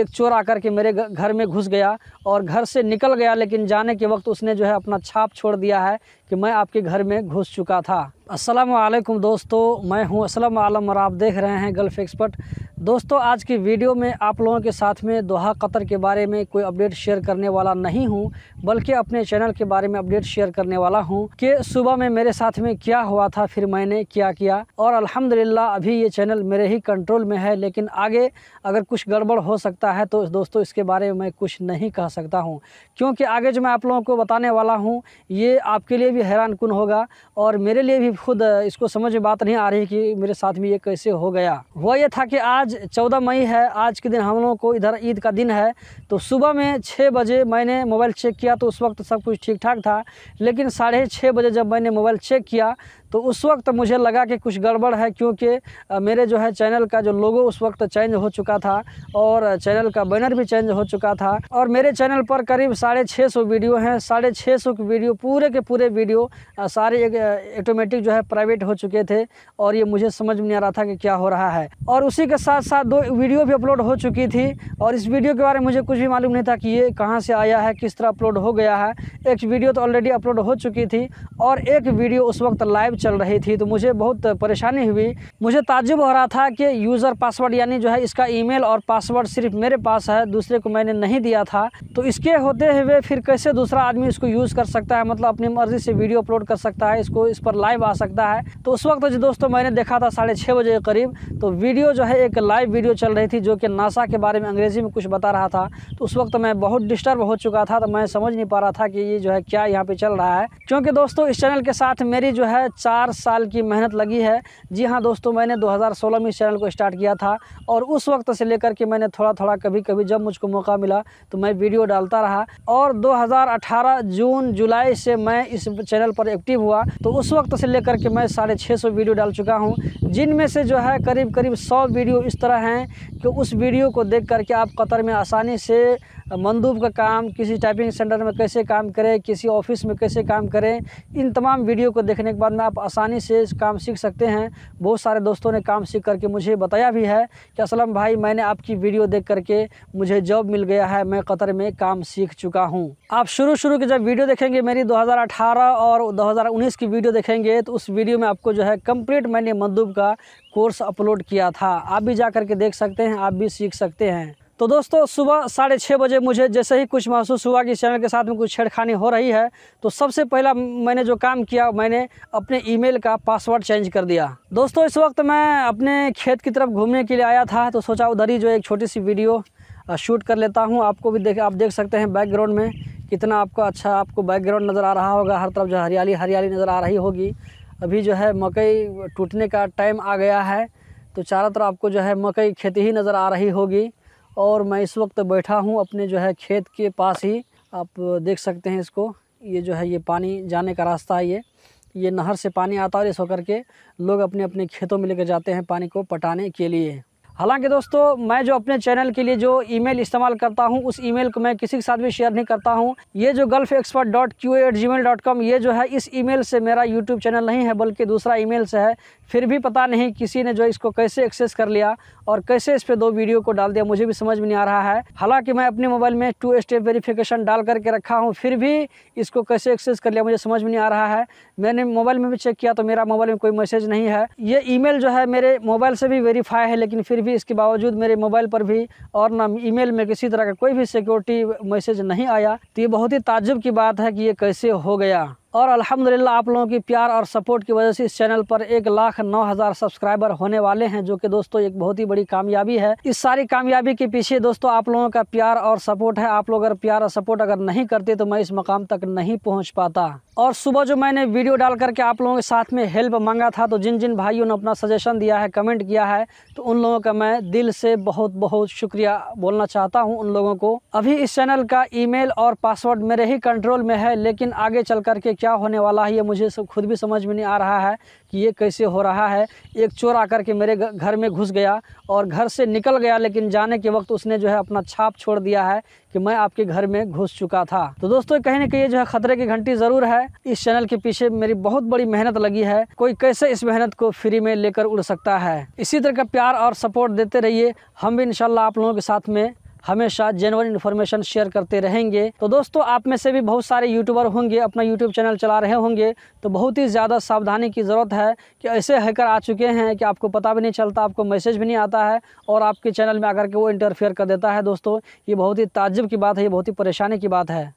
एक चोर आकर के मेरे घर में घुस गया और घर से निकल गया लेकिन जाने के वक्त उसने जो है अपना छाप छोड़ दिया है कि मैं आपके घर में घुस चुका था असलम दोस्तों मैं हूँ असलम आलम और आप देख रहे हैं गल्फ एक्सपर्ट दोस्तों आज की वीडियो में आप लोगों के साथ में दोहा कतर के बारे में कोई अपडेट शेयर करने वाला नहीं हूं बल्कि अपने चैनल के बारे में अपडेट शेयर करने वाला हूं कि सुबह में मेरे साथ में क्या हुआ था फिर मैंने क्या किया और अल्हम्दुलिल्लाह अभी ये चैनल मेरे ही कंट्रोल में है लेकिन आगे अगर कुछ गड़बड़ हो सकता है तो दोस्तों इसके बारे में मैं कुछ नहीं कह सकता हूँ क्योंकि आगे जो मैं आप लोगों को बताने वाला हूँ ये आपके लिए भी हैरान कन होगा और मेरे लिए भी खुद इसको समझ बात नहीं आ रही कि मेरे साथ में ये कैसे हो गया हुआ यह था कि आज चौदह 14 मई है आज के दिन हम लोगों को इधर ईद का दिन है तो सुबह में छः बजे मैंने मोबाइल चेक किया तो उस वक्त सब कुछ ठीक ठाक था लेकिन साढ़े छः बजे जब मैंने मोबाइल चेक किया तो उस वक्त मुझे लगा कि कुछ गड़बड़ है क्योंकि मेरे जो है चैनल का जो लोगो उस वक्त चेंज हो चुका था और चैनल का बैनर भी चेंज हो चुका था और मेरे चैनल पर करीब साढ़े छः सौ वीडियो हैं साढ़े छः सौ वीडियो पूरे के पूरे वीडियो सारे एक ऑटोमेटिक जो है प्राइवेट हो चुके थे और ये मुझे समझ में नहीं आ रहा था कि क्या हो रहा है और उसी के साथ साथ दो वीडियो भी अपलोड हो चुकी थी और इस वीडियो के बारे में मुझे कुछ भी मालूम नहीं था कि ये कहाँ से आया है किस तरह अपलोड हो गया है एक वीडियो तो ऑलरेडी अपलोड हो चुकी थी और एक वीडियो उस वक्त लाइव चल रही थी तो मुझे बहुत परेशानी हुई मुझे ताजुब हो रहा था कि यूज़र पासवर्ड यानी जो है इसका ईमेल और पासवर्ड सिर्फ मेरे पास है दूसरे को मैंने नहीं दिया था तो इसके होते हुए फिर कैसे दूसरा आदमी इसको यूज़ कर सकता है मतलब अपनी मर्ज़ी से वीडियो अपलोड कर सकता है इसको इस पर लाइव आ सकता है तो उस वक्त जो दोस्तों मैंने देखा था साढ़े छः बजे के करीब तो वीडियो जो है एक लाइव वीडियो चल रही थी जो कि नासा के बारे में अंग्रेज़ी में कुछ बता रहा था तो उस वक्त मैं बहुत डिस्टर्ब हो चुका था तो मैं समझ नहीं पा रहा था कि ये जो है क्या यहाँ पे चल रहा है क्योंकि दोस्तों इस चैनल के साथ मेरी जो है चार साल की मेहनत लगी है जी हाँ दोस्तों मैंने 2016 में इस चैनल को स्टार्ट किया था और उस वक्त से लेकर के मैंने थोड़ा थोड़ा कभी कभी जब मुझको मौका मिला तो मैं वीडियो डालता रहा और 2018 जून जुलाई से मैं इस चैनल पर एक्टिव हुआ तो उस वक्त से लेकर के मैं साढ़े छः वीडियो डाल चुका हूँ जिनमें से जो है करीब करीब सौ वीडियो इस तरह हैं कि उस वीडियो को देख करके आप कतर में आसानी से मंदूब का काम किसी टाइपिंग सेंटर में कैसे काम करें किसी ऑफिस में कैसे काम करें इन तमाम वीडियो को देखने के बाद में आप आसानी से काम सीख सकते हैं बहुत सारे दोस्तों ने काम सीख करके मुझे बताया भी है कि असलम भाई मैंने आपकी वीडियो देख करके मुझे जॉब मिल गया है मैं कतर में काम सीख चुका हूँ आप शुरू शुरू की जब वीडियो देखेंगे मेरी दो और दो की वीडियो देखेंगे तो उस वीडियो में आपको जो है कम्प्लीट मैंने मंदूब का कोर्स अपलोड किया था आप भी जा करके देख सकते हैं आप भी सीख सकते हैं तो दोस्तों सुबह साढ़े छः बजे मुझे जैसे ही कुछ महसूस हुआ कि चैनल के साथ में कुछ छेड़खानी हो रही है तो सबसे पहला मैंने जो काम किया मैंने अपने ईमेल का पासवर्ड चेंज कर दिया दोस्तों इस वक्त मैं अपने खेत की तरफ घूमने के लिए आया था तो सोचा उधर ही जो एक छोटी सी वीडियो शूट कर लेता हूँ आपको भी देख आप देख सकते हैं बैकग्राउंड में कितना आपका अच्छा आपको बैकग्राउंड नज़र आ रहा होगा हर तरफ जो हरियाली हरियाली नज़र आ रही होगी अभी जो है मकई टूटने का टाइम आ गया है तो चारों तरफ आपको जो है मकई खेती ही नज़र आ रही होगी और मैं इस वक्त बैठा हूँ अपने जो है खेत के पास ही आप देख सकते हैं इसको ये जो है ये पानी जाने का रास्ता है ये ये नहर से पानी आता है और इस होकर के लोग अपने अपने खेतों में लेकर जाते हैं पानी को पटाने के लिए हालांकि दोस्तों मैं जो अपने चैनल के लिए जो ईमेल इस्तेमाल करता हूं उस ईमेल को मैं किसी के साथ भी शेयर नहीं करता हूं ये जो gulf expert dot Q at G mail dot com ये जो है इस ईमेल से मेरा यूट्यूब चैनल नहीं है बल्कि दूसरा ईमेल से है फिर भी पता नहीं किसी ने जो इसको कैसे एक्सेस कर लिया और कैसे इस पर दो वीडियो को डाल दिया मुझे भी समझ में नहीं आ रहा है हालाँकि मैं अपने मोबाइल में टू स्टेप वेरीफिकेशन डाल करके रखा हूँ फिर भी इसको कैसे एक्सेस कर लिया मुझे समझ में नहीं आ रहा है मैंने मोबाइल में भी चेक किया तो मेरा मोबाइल में कोई मैसेज नहीं है ये ई जो है मेरे मोबाइल से भी वेरीफाई है लेकिन फिर भी भी इसके बावजूद मेरे मोबाइल पर भी और ना ईमेल में किसी तरह का कोई भी सिक्योरिटी मैसेज नहीं आया तो ये बहुत ही ताजुब की बात है कि ये कैसे हो गया और अल्हम्दुलिल्लाह आप लोगों की प्यार और सपोर्ट की वजह से इस चैनल पर एक लाख नौ हज़ार सब्सक्राइबर होने वाले हैं जो कि दोस्तों एक बहुत ही बड़ी कामयाबी है इस सारी कामयाबी के पीछे दोस्तों आप लोगों का प्यार और सपोर्ट है आप लोग अगर प्यार और सपोर्ट अगर नहीं करते तो मैं इस मकाम तक नहीं पहुँच पाता और सुबह जो मैंने वीडियो डाल करके आप लोगों के साथ में हेल्प मांगा था तो जिन जिन भाइयों ने अपना सजेशन दिया है कमेंट किया है तो उन लोगों का मैं दिल से बहुत बहुत शुक्रिया बोलना चाहता हूँ उन लोगों को अभी इस चैनल का ई और पासवर्ड मेरे ही कंट्रोल में है लेकिन आगे चल करके क्या होने वाला है ये मुझे सब खुद भी समझ में नहीं आ रहा है कि ये कैसे हो रहा है एक चोर आकर के मेरे घर में घुस गया और घर से निकल गया लेकिन जाने के वक्त उसने जो है अपना छाप छोड़ दिया है कि मैं आपके घर में घुस चुका था तो दोस्तों कहीं ना कहीं जो है खतरे की घंटी ज़रूर है इस चैनल के पीछे मेरी बहुत बड़ी मेहनत लगी है कोई कैसे इस मेहनत को फ्री में लेकर उड़ सकता है इसी तरह का प्यार और सपोर्ट देते रहिए हम भी इनशाला आप लोगों के साथ में हमेशा जेनवन इन्फॉर्मेशन शेयर करते रहेंगे तो दोस्तों आप में से भी बहुत सारे यूट्यूबर होंगे अपना यूट्यूब चैनल चला रहे होंगे तो बहुत ही ज़्यादा सावधानी की ज़रूरत है कि ऐसे हैकर आ चुके हैं कि आपको पता भी नहीं चलता आपको मैसेज भी नहीं आता है और आपके चैनल में आकर के वो इंटरफेयर कर देता है दोस्तों ये बहुत ही ताजुब की बात है ये बहुत ही परेशानी की बात है